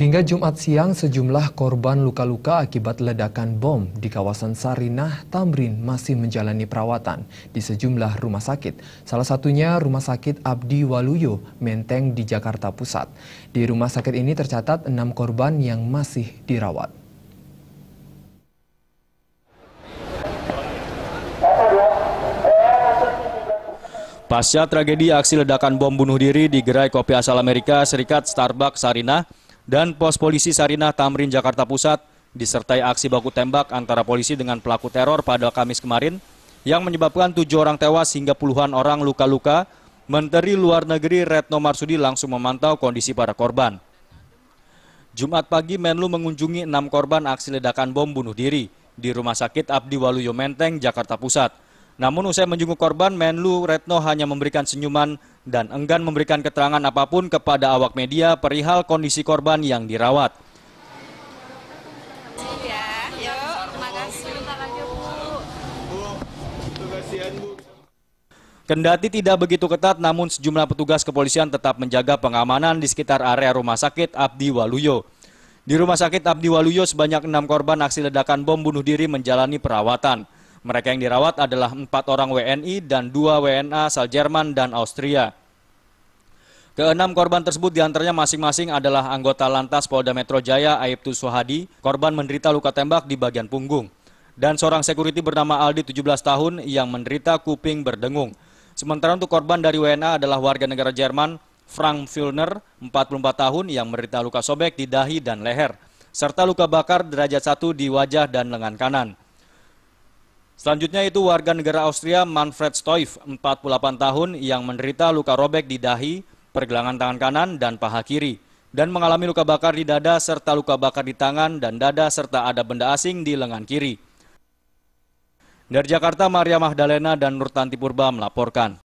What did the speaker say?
Hingga Jumat siang, sejumlah korban luka-luka akibat ledakan bom di kawasan Sarinah, Tamrin masih menjalani perawatan di sejumlah rumah sakit. Salah satunya Rumah Sakit Abdi Waluyo, Menteng di Jakarta Pusat. Di rumah sakit ini tercatat enam korban yang masih dirawat. Pasca tragedi aksi ledakan bom bunuh diri di gerai kopi asal Amerika Serikat Starbucks Sarinah, dan pos polisi Sarinah Tamrin Jakarta Pusat disertai aksi baku tembak antara polisi dengan pelaku teror pada Kamis kemarin yang menyebabkan tujuh orang tewas hingga puluhan orang luka-luka, Menteri Luar Negeri Retno Marsudi langsung memantau kondisi para korban. Jumat pagi Menlu mengunjungi enam korban aksi ledakan bom bunuh diri di Rumah Sakit Abdi Waluyo Menteng, Jakarta Pusat. Namun usai menjenguk korban, Menlu Retno hanya memberikan senyuman dan enggan memberikan keterangan apapun kepada awak media perihal kondisi korban yang dirawat. Kendati tidak begitu ketat, namun sejumlah petugas kepolisian tetap menjaga pengamanan di sekitar area rumah sakit Abdi Waluyo. Di rumah sakit Abdi Waluyo, sebanyak enam korban aksi ledakan bom bunuh diri menjalani perawatan. Mereka yang dirawat adalah empat orang WNI dan dua WNA asal Jerman dan Austria. Keenam korban tersebut diantaranya masing-masing adalah anggota Lantas Polda Metro Jaya Aibtu Suhadi. Korban menderita luka tembak di bagian punggung. Dan seorang security bernama Aldi 17 tahun yang menderita kuping berdengung. Sementara untuk korban dari WNA adalah warga negara Jerman Frank Filner, 44 tahun yang menderita luka sobek di dahi dan leher, serta luka bakar derajat satu di wajah dan lengan kanan. Selanjutnya itu warga negara Austria Manfred Stoif, 48 tahun yang menderita luka robek di dahi, pergelangan tangan kanan, dan paha kiri. Dan mengalami luka bakar di dada serta luka bakar di tangan dan dada serta ada benda asing di lengan kiri. Dari Jakarta, Maria Magdalena dan Nurtanti Purba melaporkan.